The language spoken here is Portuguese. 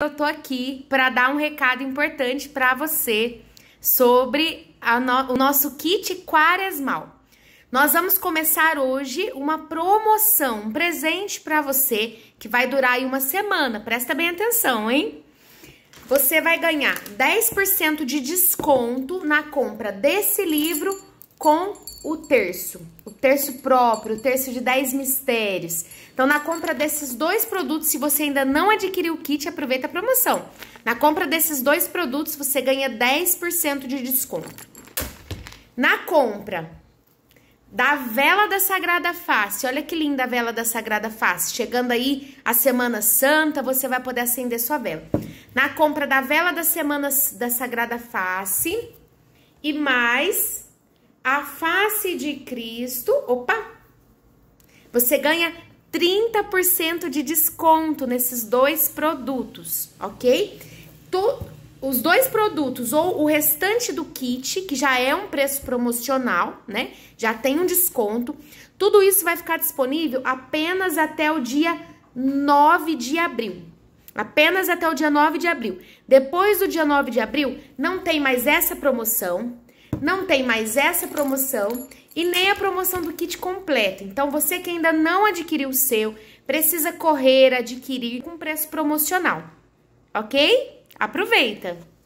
eu tô aqui para dar um recado importante para você sobre no, o nosso kit Quaresmal. Nós vamos começar hoje uma promoção, um presente para você que vai durar aí uma semana. Presta bem atenção, hein? Você vai ganhar 10% de desconto na compra desse livro com o terço, o terço próprio, o terço de 10 mistérios. Então, na compra desses dois produtos, se você ainda não adquiriu o kit, aproveita a promoção. Na compra desses dois produtos, você ganha 10% de desconto. Na compra da vela da Sagrada Face, olha que linda a vela da Sagrada Face. Chegando aí a Semana Santa, você vai poder acender sua vela. Na compra da vela da Semana da Sagrada Face e mais a face de Cristo, opa, você ganha 30% de desconto nesses dois produtos, ok? Tu, os dois produtos ou o restante do kit, que já é um preço promocional, né? Já tem um desconto. Tudo isso vai ficar disponível apenas até o dia 9 de abril. Apenas até o dia 9 de abril. Depois do dia 9 de abril, não tem mais essa promoção, não tem mais essa promoção e nem a promoção do kit completo. Então, você que ainda não adquiriu o seu, precisa correr adquirir com preço promocional, ok? Aproveita!